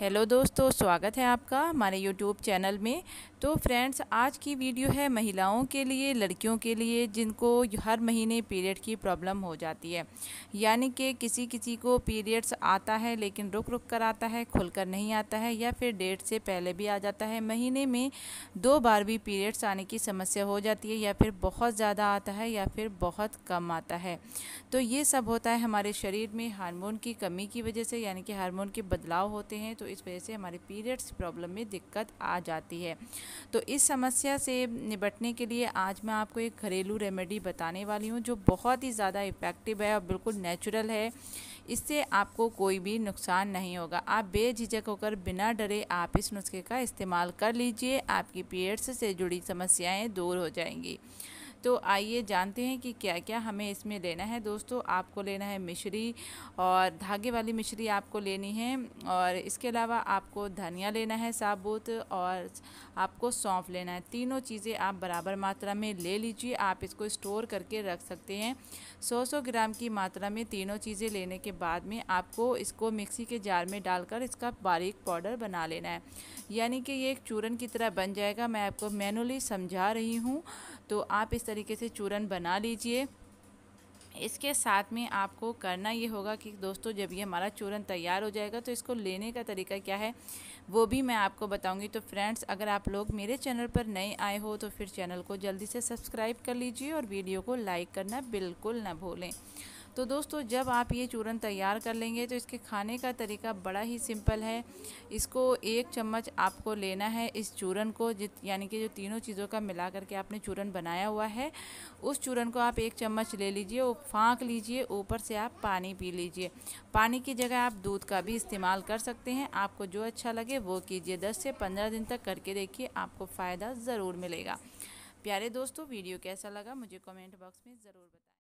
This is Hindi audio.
हेलो दोस्तों स्वागत है आपका हमारे यूट्यूब चैनल में तो फ्रेंड्स आज की वीडियो है महिलाओं के लिए लड़कियों के लिए जिनको हर महीने पीरियड की प्रॉब्लम हो जाती है यानी कि किसी किसी को पीरियड्स आता है लेकिन रुक रुक कर आता है खुलकर नहीं आता है या फिर डेट से पहले भी आ जाता है महीने में दो बार भी पीरियड्स आने की समस्या हो जाती है या फिर बहुत ज़्यादा आता है या फिर बहुत कम आता है तो ये सब होता है हमारे शरीर में हारमोन की कमी की वजह से यानी कि हारमोन के बदलाव होते हैं तो इस वजह से हमारे पीरियड्स प्रॉब्लम में दिक्कत आ जाती है तो इस समस्या से निपटने के लिए आज मैं आपको एक घरेलू रेमेडी बताने वाली हूँ जो बहुत ही ज़्यादा इफ़ेक्टिव है और बिल्कुल नेचुरल है इससे आपको कोई भी नुकसान नहीं होगा आप बेझिझक होकर बिना डरे आप इस नुस्खे का इस्तेमाल कर लीजिए आपकी पीरियड्स से जुड़ी समस्याएं दूर हो जाएंगी तो आइए जानते हैं कि क्या क्या हमें इसमें लेना है दोस्तों आपको लेना है मिश्री और धागे वाली मिश्री आपको लेनी है और इसके अलावा आपको धनिया लेना है साबुत और आपको सौंफ लेना है तीनों चीज़ें आप बराबर मात्रा में ले लीजिए आप इसको स्टोर करके रख सकते हैं सौ सौ ग्राम की मात्रा में तीनों चीज़ें लेने के बाद में आपको इसको मिक्सी के जार में डालकर इसका बारीक पाउडर बना लेना है यानी कि ये एक चूरन की तरह बन जाएगा मैं आपको मैनुअली समझा रही हूँ तो आप इस तरीके से चूरन बना लीजिए इसके साथ में आपको करना ये होगा कि दोस्तों जब ये हमारा चूरन तैयार हो जाएगा तो इसको लेने का तरीका क्या है वो भी मैं आपको बताऊंगी तो फ्रेंड्स अगर आप लोग मेरे चैनल पर नए आए हो तो फिर चैनल को जल्दी से सब्सक्राइब कर लीजिए और वीडियो को लाइक करना बिल्कुल ना भूलें तो दोस्तों जब आप ये चूरन तैयार कर लेंगे तो इसके खाने का तरीका बड़ा ही सिंपल है इसको एक चम्मच आपको लेना है इस चूरन को जित यानी कि जो तीनों चीज़ों का मिला करके आपने चूरन बनाया हुआ है उस चूरन को आप एक चम्मच ले लीजिए और फाँक लीजिए ऊपर से आप पानी पी लीजिए पानी की जगह आप दूध का भी इस्तेमाल कर सकते हैं आपको जो अच्छा लगे वो कीजिए दस से पंद्रह दिन तक करके देखिए आपको फ़ायदा ज़रूर मिलेगा प्यारे दोस्तों वीडियो कैसा लगा मुझे कमेंट बॉक्स में ज़रूर बताएं